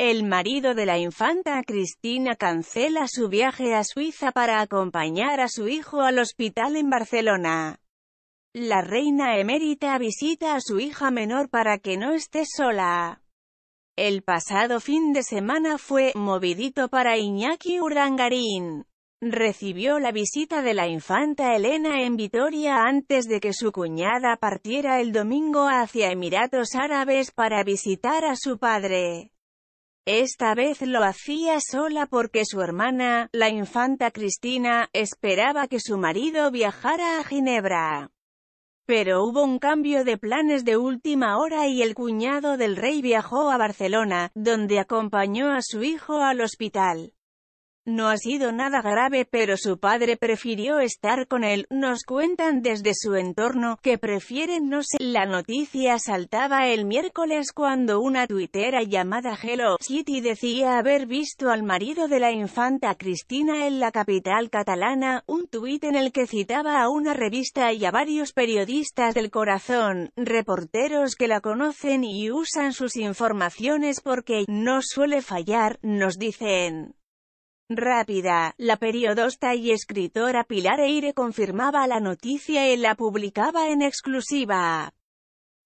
El marido de la infanta Cristina cancela su viaje a Suiza para acompañar a su hijo al hospital en Barcelona. La reina emérita visita a su hija menor para que no esté sola. El pasado fin de semana fue movidito para Iñaki Urangarín. Recibió la visita de la infanta Elena en Vitoria antes de que su cuñada partiera el domingo hacia Emiratos Árabes para visitar a su padre. Esta vez lo hacía sola porque su hermana, la infanta Cristina, esperaba que su marido viajara a Ginebra. Pero hubo un cambio de planes de última hora y el cuñado del rey viajó a Barcelona, donde acompañó a su hijo al hospital. No ha sido nada grave pero su padre prefirió estar con él, nos cuentan desde su entorno, que prefieren no ser. La noticia saltaba el miércoles cuando una tuitera llamada Hello City decía haber visto al marido de la infanta Cristina en la capital catalana, un tuit en el que citaba a una revista y a varios periodistas del corazón, reporteros que la conocen y usan sus informaciones porque no suele fallar, nos dicen. Rápida, la periodista y escritora Pilar Eire confirmaba la noticia y la publicaba en exclusiva.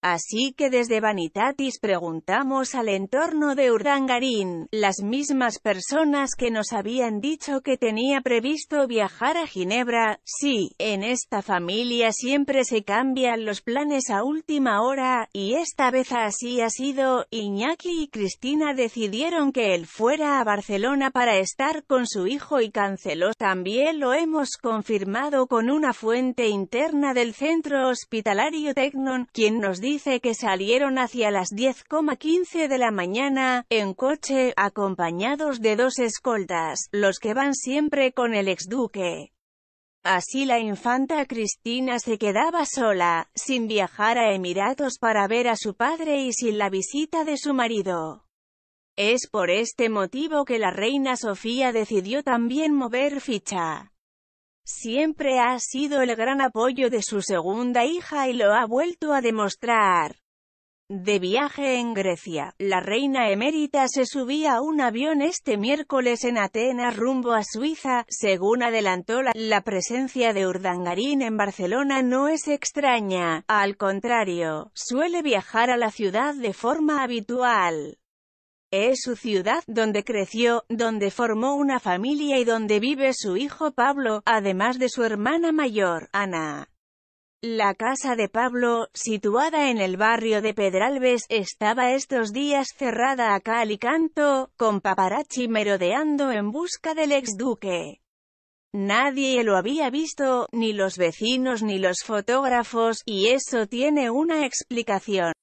Así que desde Vanitatis preguntamos al entorno de Urdangarín, las mismas personas que nos habían dicho que tenía previsto viajar a Ginebra, sí, en esta familia siempre se cambian los planes a última hora, y esta vez así ha sido, Iñaki y Cristina decidieron que él fuera a Barcelona para estar con su hijo y canceló. También lo hemos confirmado con una fuente interna del centro hospitalario Tecnon, quien nos dijo dice que salieron hacia las 10,15 de la mañana, en coche, acompañados de dos escoltas, los que van siempre con el exduque. Así la infanta Cristina se quedaba sola, sin viajar a Emiratos para ver a su padre y sin la visita de su marido. Es por este motivo que la reina Sofía decidió también mover ficha. Siempre ha sido el gran apoyo de su segunda hija y lo ha vuelto a demostrar. De viaje en Grecia, la reina emérita se subía a un avión este miércoles en Atenas rumbo a Suiza, según adelantó la, la presencia de Urdangarín en Barcelona no es extraña, al contrario, suele viajar a la ciudad de forma habitual. Es su ciudad, donde creció, donde formó una familia y donde vive su hijo Pablo, además de su hermana mayor, Ana. La casa de Pablo, situada en el barrio de Pedralbes, estaba estos días cerrada a cal y canto, con paparazzi merodeando en busca del ex duque. Nadie lo había visto, ni los vecinos ni los fotógrafos, y eso tiene una explicación.